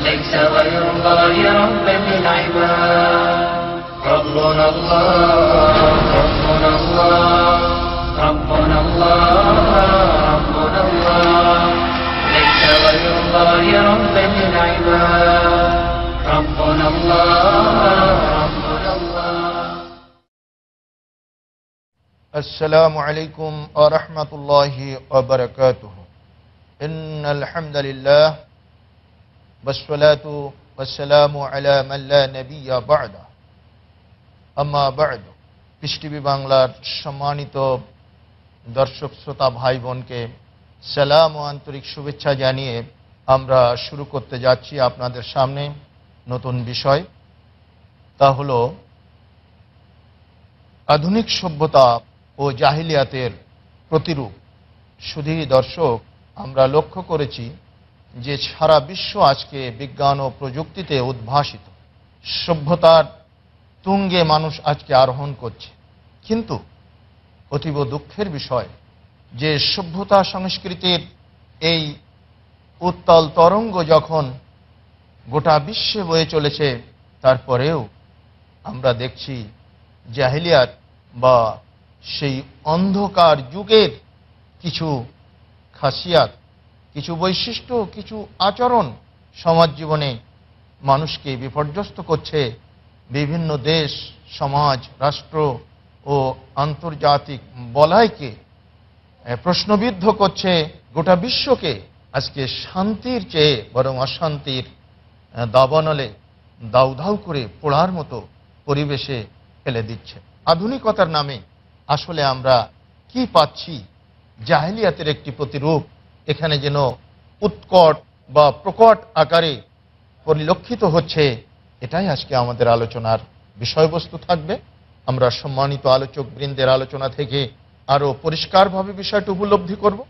ليس غير الله رب للعباد ربنا الله ربنا الله ربنا الله ربنا الله ليس غير الله رب للعباد ربنا الله ربنا الله السلام عليكم ورحمة الله وبركاته إن الحمد لله والصلاة والسلام على من لا نبي بعد بعد পৃষ্টিভি বাংলার সম্মানিত দর্শক শ্রোতা ভাই বোনকে সালাম ও আন্তরিক শুভেচ্ছা জানিয়ে আমরা শুরু করতে যাচ্ছি আপনাদের সামনে নতুন বিষয় তা হল আধুনিক সভ্যতা ও জাহিলিয়াতের প্রতিরূপ শুধু দর্শক আমরা লক্ষ্য করেছি যে সারা বিশ্ব আজকে বিজ্ঞান ও প্রযুক্তিতে উদ্ভাসিত সভ্যতার তুঙ্গে মানুষ আজকে আরোহণ করছে কিন্তু অতীব দুঃখের বিষয় যে সভ্যতা সংস্কৃতির এই উত্তাল তরঙ্গ যখন গোটা বিশ্বে বয়ে চলেছে তারপরেও আমরা দেখছি জাহিলিয়ার বা সেই অন্ধকার যুগের কিছু খাসিয়াত কিছু বৈশিষ্ট্য কিছু আচরণ সমাজ জীবনে মানুষকে বিপর্যস্ত করছে বিভিন্ন দেশ সমাজ রাষ্ট্র ও আন্তর্জাতিক বলাইকে প্রশ্নবিদ্ধ করছে গোটা বিশ্বকে আজকে শান্তির চেয়ে বরং অশান্তির দাবানলে দাউধাউ করে পোড়ার মতো পরিবেশে ফেলে দিচ্ছে আধুনিকতার নামে আসলে আমরা কি পাচ্ছি জাহেলিয়াতের একটি প্রতিরূপ এখানে যেন উৎকট বা প্রকট আকারে পরিলক্ষিত হচ্ছে এটাই আজকে আমাদের আলোচনার বিষয়বস্তু থাকবে আমরা সম্মানিত আলোচক বৃন্দের আলোচনা থেকে আরও পরিষ্কারভাবে বিষয়টি উপলব্ধি করব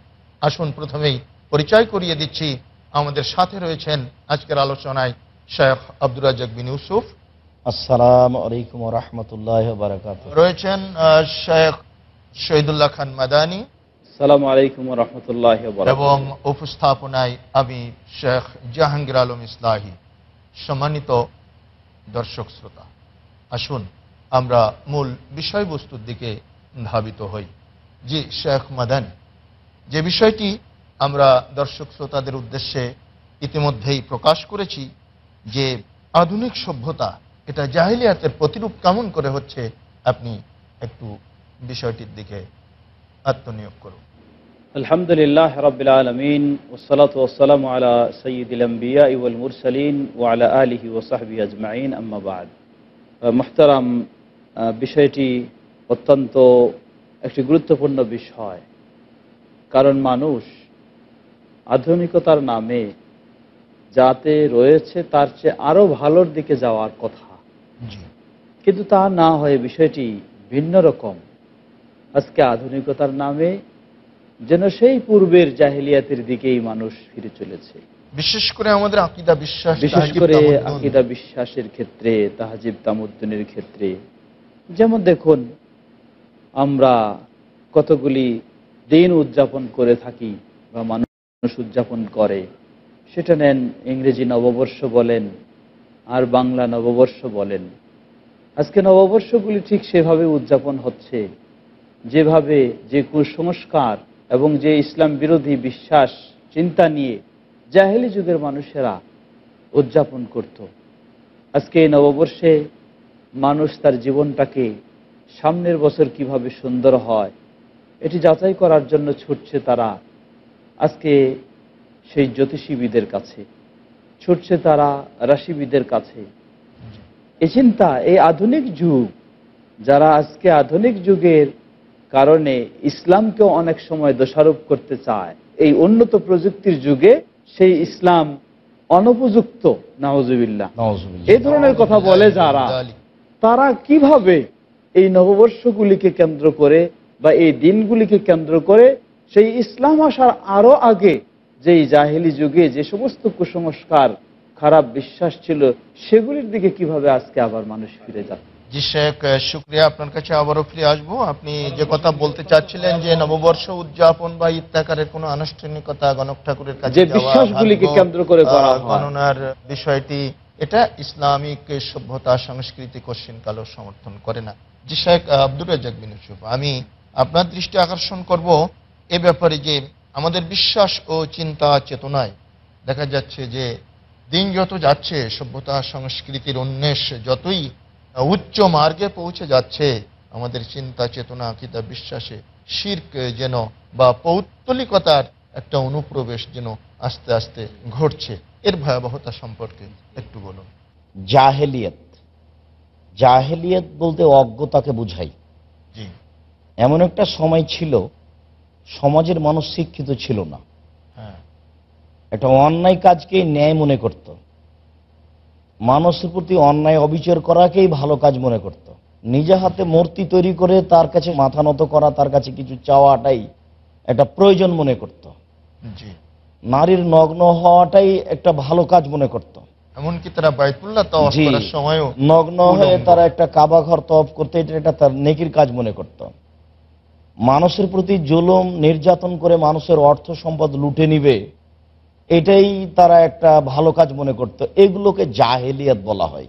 আসুন প্রথমেই পরিচয় করিয়ে দিচ্ছি আমাদের সাথে রয়েছেন আজকের আলোচনায় শেখ আব্দুল রাজাক বিন ইউসুফ আসসালাম আলাইকুম রহমতুল্লাহ রয়েছেন শেখ শহীদুল্লাহ খান মাদানী এবং উপস্থাপনায় আমি শেখ জাহাঙ্গীর আলম ইসলাহি সম্মানিত দর্শক শ্রোতা আসুন আমরা মূল বিষয়বস্তুর দিকে ধাবিত হই জি শেখ মাদান যে বিষয়টি আমরা দর্শক শ্রোতাদের উদ্দেশ্যে ইতিমধ্যেই প্রকাশ করেছি যে আধুনিক সভ্যতা এটা জাহিলিয়াতের প্রতিরূপ কেমন করে হচ্ছে আপনি একটু বিষয়টির দিকে আত্মনিয়োগ করুন আলহামদুলিল্লাহ আজমাইন মোহতারাম বিষয়টি অত্যন্ত একটি গুরুত্বপূর্ণ বিষয় কারণ মানুষ আধুনিকতার নামে যাতে রয়েছে তার চেয়ে আরও ভালোর দিকে যাওয়ার কথা কিন্তু তা না হয়ে বিষয়টি ভিন্ন রকম আজকে আধুনিকতার নামে যেন সেই পূর্বের জাহিলিয়াতের দিকেই মানুষ ফিরে চলেছে বিশেষ করে আমাদের আকিদা বিশ্বাস বিশেষ করে আকিদা বিশ্বাসের ক্ষেত্রে তাহাজিব তামুদ্দিনের ক্ষেত্রে যেমন দেখুন আমরা কতগুলি দিন উদযাপন করে থাকি বা মানুষ উদযাপন করে সেটা নেন ইংরেজি নববর্ষ বলেন আর বাংলা নববর্ষ বলেন আজকে নববর্ষগুলি ঠিক সেভাবে উদযাপন হচ্ছে যেভাবে যে কুসংস্কার এবং যে ইসলাম বিরোধী বিশ্বাস চিন্তা নিয়ে জাহেলি যুগের মানুষেরা উদযাপন করত আজকে এই নববর্ষে মানুষ তার জীবনটাকে সামনের বছর কিভাবে সুন্দর হয় এটি যাচাই করার জন্য ছুটছে তারা আজকে সেই জ্যোতিষীবিদের কাছে ছুটছে তারা রাশিবিদের কাছে এ চিন্তা এই আধুনিক যুগ যারা আজকে আধুনিক যুগের কারণে ইসলামকেও অনেক সময় দোষারোপ করতে চায় এই উন্নত প্রযুক্তির যুগে সেই ইসলাম অনুপযুক্ত নওয়াজুবিল্লাহ এই ধরনের কথা বলে যারা তারা কিভাবে এই নববর্ষগুলিকে কেন্দ্র করে বা এই দিনগুলিকে কেন্দ্র করে সেই ইসলাম আসার আরও আগে যেই জাহেলি যুগে যে সমস্ত কুসংস্কার খারাপ বিশ্বাস ছিল সেগুলির দিকে কিভাবে আজকে আবার মানুষ ফিরে যাচ্ছে জি শেখ শুক্রিয়া আপনার কাছে আবারও ফিরে আসবো আপনি যে কথা বলতে চাচ্ছিলেন যে নববর্ষ উদযাপন বা ইত্যাকারের কোন আনুষ্ঠানিকতা গণক ঠাকুরের কাছে গণনার বিষয়টি এটা ইসলামিক সভ্যতা সংস্কৃতি কালো সমর্থন করে না জি শেখ আব্দুর রাজাক বিন ইউসুফ আমি আপনার দৃষ্টি আকর্ষণ করব এ ব্যাপারে যে আমাদের বিশ্বাস ও চিন্তা চেতনায় দেখা যাচ্ছে যে দিন যত যাচ্ছে সভ্যতা সংস্কৃতির অন্বেষ যতই উচ্চ মার্গে পৌঁছে যাচ্ছে আমাদের চিন্তা চেতনা কিতা বিশ্বাসে শির্ক যেন বা পৌত্তলিকতার একটা অনুপ্রবেশ যেন আস্তে আস্তে ঘটছে এর ভয়াবহতা সম্পর্কে একটু বলুন জাহেলিয়াত জাহেলিয়াত বলতে অজ্ঞতাকে বুঝাই এমন একটা সময় ছিল সমাজের মানুষ শিক্ষিত ছিল না হ্যাঁ। একটা অন্যায় কাজকে ন্যায় মনে করতো মানুষের প্রতি অন্যায় অবিচার করাকেই ভালো কাজ মনে করত। নিজে হাতে মূর্তি তৈরি করে তার কাছে মাথা নত করা তার কাছে কিছু চাওয়াটাই একটা প্রয়োজন মনে করত। নারীর নগ্ন হওয়াটাই একটা ভালো কাজ মনে করত। এমনকি তারা বাইতুল্লাহ করার নগ্ন হয়ে তারা একটা কাবা ঘর তফ করতে এটা একটা তার নেকির কাজ মনে করত। মানুষের প্রতি জুলুম নির্যাতন করে মানুষের অর্থ সম্পদ লুটে নিবে এটাই তারা একটা ভালো কাজ মনে করত এগুলোকে জাহেলিয়াত বলা হয়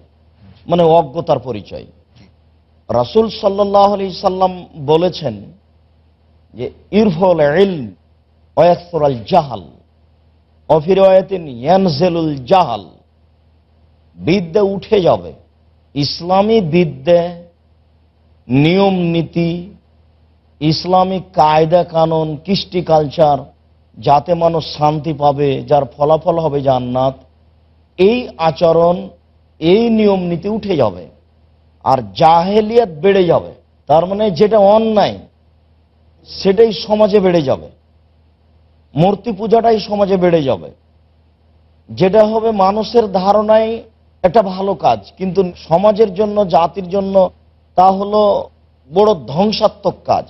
মানে অজ্ঞতার পরিচয় রাসুল সাল্লাহ আলি সাল্লাম বলেছেন যে ইরফল ইলম ওয়াকসরাল জাহাল অফির ইয়ানজেলুল জাহাল বিদ্যে উঠে যাবে ইসলামী বিদ্যে নিয়ম নীতি ইসলামিক কায়দা কানুন কৃষ্টি কালচার যাতে মানুষ শান্তি পাবে যার ফলাফল হবে জান্নাত এই আচরণ এই নিয়ম নীতি উঠে যাবে আর জাহেলিয়াত বেড়ে যাবে তার মানে যেটা অন্যায় সেটাই সমাজে বেড়ে যাবে মূর্তি পূজাটাই সমাজে বেড়ে যাবে যেটা হবে মানুষের ধারণায় একটা ভালো কাজ কিন্তু সমাজের জন্য জাতির জন্য তা হলো বড় ধ্বংসাত্মক কাজ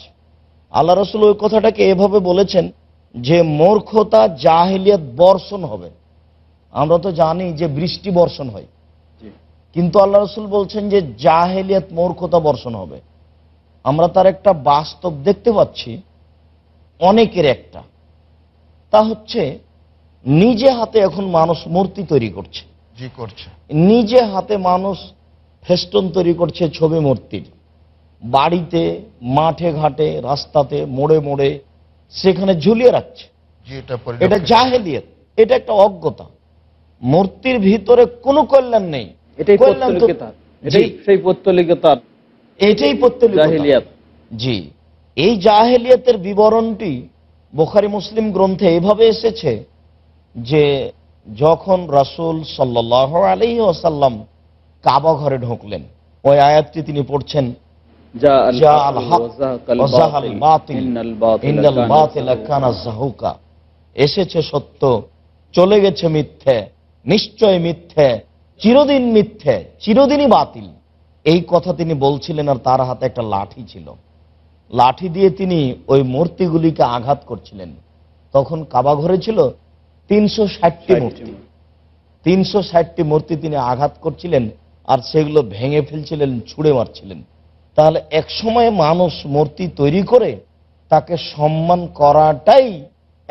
আল্লাহ রসুল ওই কথাটাকে এভাবে বলেছেন যে মূর্খতা জাহিলিয়ত বর্ষণ হবে আমরা তো জানি যে বৃষ্টি বর্ষণ হয় কিন্তু আল্লাহ রসুল বলছেন যে জাহেলিয়াত মূর্খতা বর্ষণ হবে আমরা তার একটা বাস্তব দেখতে পাচ্ছি অনেকের একটা তা হচ্ছে নিজে হাতে এখন মানুষ মূর্তি তৈরি করছে জি করছে নিজে হাতে মানুষ ফেস্টন তৈরি করছে ছবি মূর্তির বাড়িতে মাঠে ঘাটে রাস্তাতে মোড়ে মোড়ে সেখানে ঝুলিয়ে রাখছে এটা জাহেলিয়ত এটা একটা অজ্ঞতা মূর্তির ভিতরে কোনো কল্যাণ নেই এটাই জি এই জাহেলিয়াতের বিবরণটি বোখারি মুসলিম গ্রন্থে এভাবে এসেছে যে যখন রাসুল সাল্লাহ আলি ওসাল্লাম কাবা ঘরে ঢুকলেন ওই আয়াতটি তিনি পড়ছেন جاء الحق وزهق الباطل الباطل, ان كان এসেছে সত্য চলে গেছে মিথ্যে নিশ্চয় মিথ্যে চিরদিন মিথ্যে চিরদিনই বাতিল এই কথা তিনি বলছিলেন আর তার হাতে একটা লাঠি ছিল লাঠি দিয়ে তিনি ওই মূর্তিগুলিকে আঘাত করছিলেন তখন কাবা ঘরে ছিল তিনশো ষাটটি মূর্তি তিনশো ষাটটি মূর্তি তিনি আঘাত করছিলেন আর সেগুলো ভেঙে ফেলছিলেন ছুঁড়ে মারছিলেন তাহলে এক সময়ে মানুষ মূর্তি তৈরি করে তাকে সম্মান করাটাই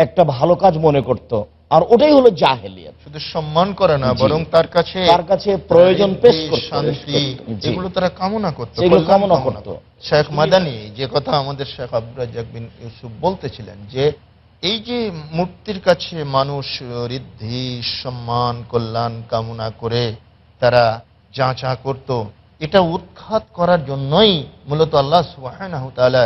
একটা ভালো কাজ মনে করত আর ওটাই হলো জাহেলিয়া শুধু সম্মান করে না বরং তার কাছে তার কাছে প্রয়োজন পেশ করতো তারা কামনা করতো কামনা করতো শেখ মাদানি যে কথা আমাদের শেখ আব্দুল রাজ্জাক বিন ইউসুফ বলতেছিলেন যে এই যে মূর্তির কাছে মানুষ ঋদ্ধি সম্মান কল্যাণ কামনা করে তারা যা করত। করতো এটা উৎখাত করার জন্যই মূলত আল্লাহ সুবাহনতালা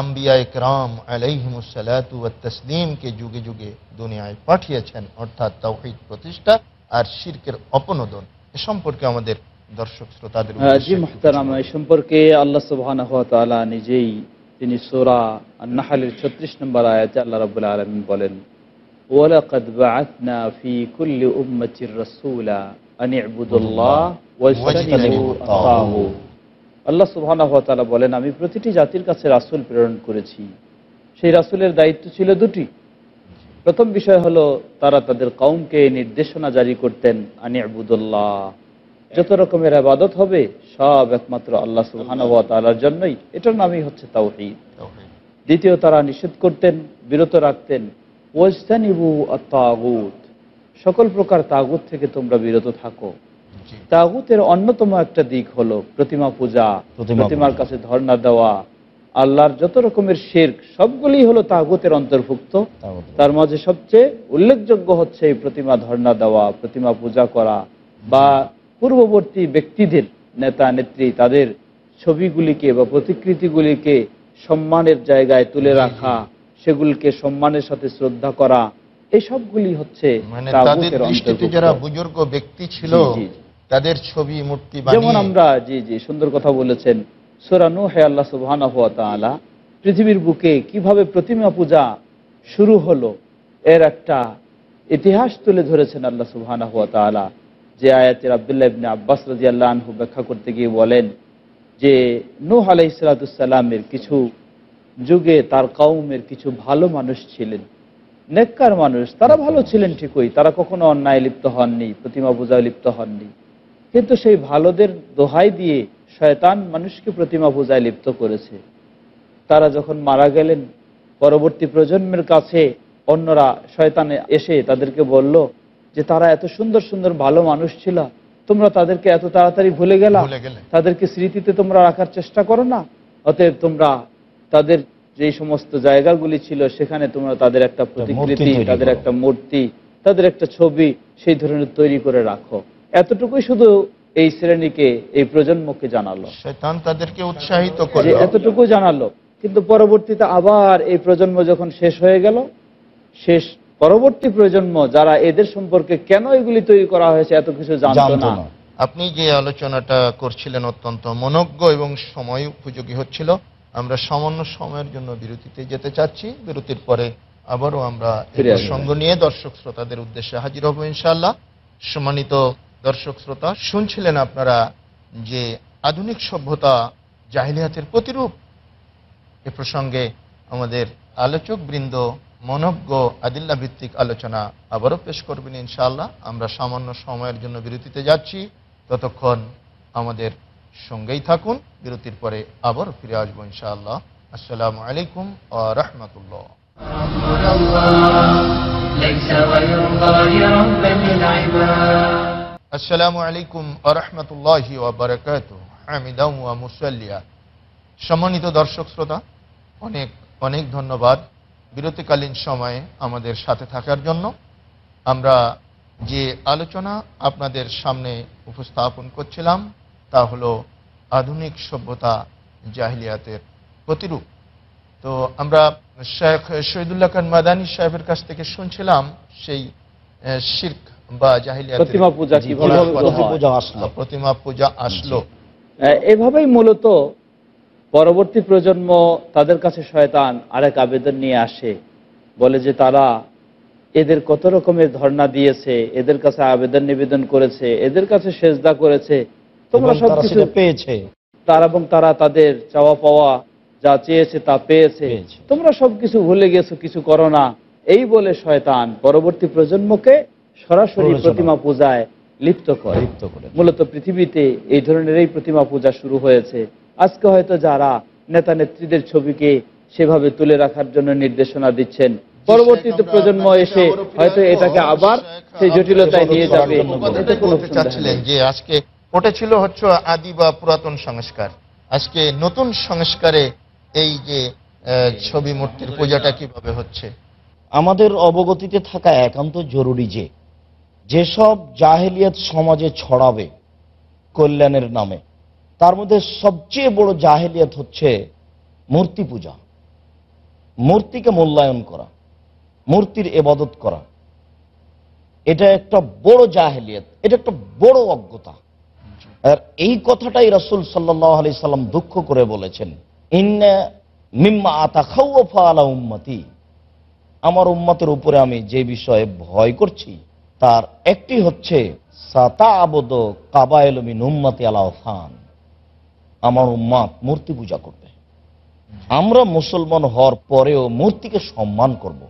আম্বিয়া ইকরাম আলাইহিমুসালাতুয়াতসলিমকে যুগে যুগে দুনিয়ায় পাঠিয়েছেন অর্থাৎ তৌহিদ প্রতিষ্ঠা আর শির্কের অপনোদন এ সম্পর্কে আমাদের দর্শক শ্রোতাদের হ্যাঁ, সম্পর্কে আল্লাহ সুবাহান নিজেই তিনি সোরা নাহালের ছত্রিশ নম্বর আয়াতে আল্লাহ রবুল্লা আলমিন বলেন ওয়ালাকাদ বাআতনা ফি কুল্লি উম্মাতির রাসূলা আল্লাহ বলেন আমি প্রতিটি জাতির কাছে রাসুল প্রেরণ করেছি সেই রাসুলের দায়িত্ব ছিল দুটি প্রথম বিষয় হলো তারা তাদের কৌমকে নির্দেশনা জারি করতেন আনি আবুদুল্লাহ যত রকমের আবাদত হবে সব একমাত্র আল্লাহ সুবাহর জন্যই এটার নামই হচ্ছে তাও দ্বিতীয় তারা নিষেধ করতেন বিরত রাখতেন ওয়স্তানিবু আত্মাগুর সকল প্রকার তাগুত থেকে তোমরা বিরত থাকো তাগুতের অন্যতম একটা দিক হলো প্রতিমা পূজা প্রতিমার কাছে ধর্ণা দেওয়া আল্লাহর যত রকমের শের সবগুলি হলো তাগুতের অন্তর্ভুক্ত তার মাঝে সবচেয়ে উল্লেখযোগ্য হচ্ছে এই প্রতিমা ধর্ণা দেওয়া প্রতিমা পূজা করা বা পূর্ববর্তী ব্যক্তিদের নেতা নেত্রী তাদের ছবিগুলিকে বা প্রতিকৃতিগুলিকে সম্মানের জায়গায় তুলে রাখা সেগুলিকে সম্মানের সাথে শ্রদ্ধা করা এসবগুলি হচ্ছে মানে যারা বুজুর্গ ব্যক্তি ছিল তাদের ছবি মূর্তি যেমন আমরা জি জি সুন্দর কথা বলেছেন সোরানু হে আল্লাহ সুবহান পৃথিবীর বুকে কিভাবে প্রতিমা পূজা শুরু হলো এর একটা ইতিহাস তুলে ধরেছেন আল্লাহ সুবহান হুয়া তালা যে আয়াতের আবদুল্লাহ ইবনে আব্বাস রাজি আল্লাহ আনহু ব্যাখ্যা করতে গিয়ে বলেন যে নূহ আলাইসালাতামের কিছু যুগে তার কাউমের কিছু ভালো মানুষ ছিলেন নেককার মানুষ তারা ভালো ছিলেন ঠিকই তারা কখনো অন্যায় লিপ্ত হননি প্রতিমা পূজায় লিপ্ত হননি কিন্তু সেই ভালোদের দোহাই দিয়ে শয়তান মানুষকে প্রতিমা পূজায় লিপ্ত করেছে তারা যখন মারা গেলেন পরবর্তী প্রজন্মের কাছে অন্যরা শয়তানে এসে তাদেরকে বলল যে তারা এত সুন্দর সুন্দর ভালো মানুষ ছিল তোমরা তাদেরকে এত তাড়াতাড়ি ভুলে গেলা তাদেরকে স্মৃতিতে তোমরা রাখার চেষ্টা করো না অতএব তোমরা তাদের যে সমস্ত জায়গাগুলি ছিল সেখানে তোমরা তাদের একটা প্রতিকৃতি তাদের একটা মূর্তি তাদের একটা ছবি সেই ধরনের তৈরি করে রাখো এতটুকুই শুধু এই শ্রেণীকে এই প্রজন্মকে জানালো তাদেরকে উৎসাহিত করে এতটুকু জানালো কিন্তু পরবর্তীতে আবার এই প্রজন্ম যখন শেষ হয়ে গেল শেষ পরবর্তী প্রজন্ম যারা এদের সম্পর্কে কেন এগুলি তৈরি করা হয়েছে এত কিছু জানতো না আপনি যে আলোচনাটা করছিলেন অত্যন্ত মনজ্ঞ এবং সময় উপযোগী হচ্ছিল আমরা সামান্য সময়ের জন্য বিরতিতে যেতে চাচ্ছি বিরতির পরে আবারও আমরা সঙ্গ নিয়ে দর্শক শ্রোতাদের উদ্দেশ্যে হাজির হব ইনশাল্লাহ সম্মানিত দর্শক শ্রোতা শুনছিলেন আপনারা যে আধুনিক সভ্যতা জাহিলিয়াতের প্রতিরূপ এ প্রসঙ্গে আমাদের আলোচক বৃন্দ মনজ্ঞ আদিল্লা ভিত্তিক আলোচনা আবারও পেশ করবেন ইনশাআল্লাহ আমরা সামান্য সময়ের জন্য বিরতিতে যাচ্ছি ততক্ষণ আমাদের সঙ্গেই থাকুন বিরতির পরে আবার ফিরে আসবো ইনশাআল্লাহ আসসালামু আলাইকুম আ রহমতুল্লাহ আসসালামু আলাইকুম আ আরহামতুল্লাহ ওবরাকাত হামিদা মুসাল্লিয়া সম্মানিত দর্শক শ্রোতা অনেক অনেক ধন্যবাদ বিরতিকালীন সময়ে আমাদের সাথে থাকার জন্য আমরা যে আলোচনা আপনাদের সামনে উপস্থাপন করছিলাম তা হলো আধুনিক সভ্যতা জাহিলিয়াতের প্রতিরূপ তো আমরা শেখ শহীদুল্লাহ খান মাদানী সাহেবের কাছ থেকে শুনছিলাম সেই শির্ক বা জাহিলিয়া প্রতিমা পূজা আসলো এভাবেই মূলত পরবর্তী প্রজন্ম তাদের কাছে শয়তান আরেক আবেদন নিয়ে আসে বলে যে তারা এদের কত রকমের ধর্ণা দিয়েছে এদের কাছে আবেদন নিবেদন করেছে এদের কাছে সেজদা করেছে তোমরা সব কিছু পেয়েছে তার এবং তারা তাদের চাওয়া পাওয়া যা চেয়েছে তা পেয়েছে তোমরা সব কিছু ভুলে গেছো কিছু করো না এই বলে শয়তান পরবর্তী প্রজন্মকে সরাসরি প্রতিমা পূজায় লিপ্ত করে লিপ্ত করে মূলত পৃথিবীতে এই ধরনের এই প্রতিমা পূজা শুরু হয়েছে আজকে হয়তো যারা নেতা নেত্রীদের ছবিকে সেভাবে তুলে রাখার জন্য নির্দেশনা দিচ্ছেন পরবর্তীতে প্রজন্ম এসে হয়তো এটাকে আবার সেই জটিলতায় নিয়ে যাবে চাচ্ছিলেন যে আজকে ওটা ছিল হচ্ছে আদি বা পুরাতন সংস্কার আজকে নতুন সংস্কারে এই যে ছবি মূর্তির পূজাটা কিভাবে হচ্ছে আমাদের অবগতিতে থাকা একান্ত জরুরি যে যেসব জাহেলিয়াত সমাজে ছড়াবে কল্যাণের নামে তার মধ্যে সবচেয়ে বড় জাহেলিয়াত হচ্ছে মূর্তি পূজা মূর্তিকে মূল্যায়ন করা মূর্তির এবাদত করা এটা একটা বড় জাহেলিয়াত এটা একটা বড় অজ্ঞতা আর এই কথাটাই রসুল সাল্লাহ আলি সাল্লাম দুঃখ করে বলেছেন ইন্না মিম্মা আতা খাউফা উম্মতি আমার উম্মতের উপরে আমি যে বিষয়ে ভয় করছি তার একটি হচ্ছে সাতা আবদ কাবায়লমিন উম্মতি আলাহ আমার উম্মাত মূর্তি পূজা করবে আমরা মুসলমান হওয়ার পরেও মূর্তিকে সম্মান করব।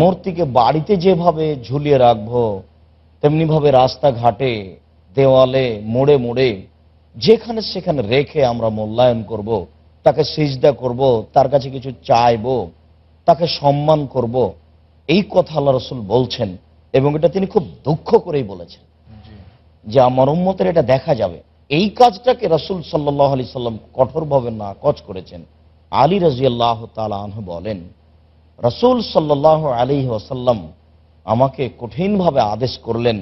মূর্তিকে বাড়িতে যেভাবে ঝুলিয়ে রাখবো তেমনিভাবে রাস্তাঘাটে দেওয়ালে মোড়ে মোড়ে যেখানে সেখানে রেখে আমরা মূল্যায়ন করব। তাকে সিজদা করব তার কাছে কিছু চাইব তাকে সম্মান করব এই কথা আল্লাহ রসুল বলছেন এবং এটা তিনি খুব দুঃখ করেই বলেছেন যে আমার উম্মতের এটা দেখা যাবে এই কাজটাকে রসুল সাল্লাহ আলি সাল্লাম কঠোরভাবে নাকচ করেছেন আলী রাজিয়াল্লাহ তালাহ বলেন রসুল সাল্লাহ আলী ওসাল্লাম আমাকে কঠিনভাবে আদেশ করলেন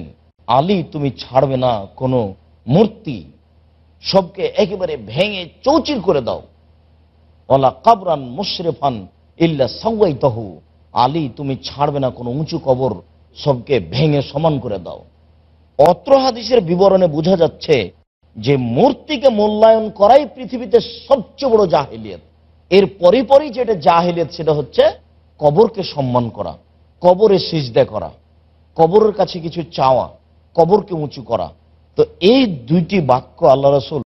আলী তুমি ছাড়বে না কোনো মূর্তি সবকে একেবারে ভেঙে চৌচির করে দাও অলা কাবরান মুশরেফান ইল্লা সাউাই তহু আলী তুমি ছাড়বে না কোনো উঁচু কবর সবকে ভেঙে সমান করে দাও অত্রহাদিসের বিবরণে বোঝা যাচ্ছে যে মূর্তিকে মূল্যায়ন করাই পৃথিবীতে সবচেয়ে বড় জাহেলিয়ত এর পরিপরই যেটা জাহেলিয়ত সেটা হচ্ছে কবরকে সম্মান করা কবরে সিজদে করা কবরের কাছে কিছু চাওয়া কবরকে উঁচু করা তো এই দুইটি বাক্য আল্লাহ রসুল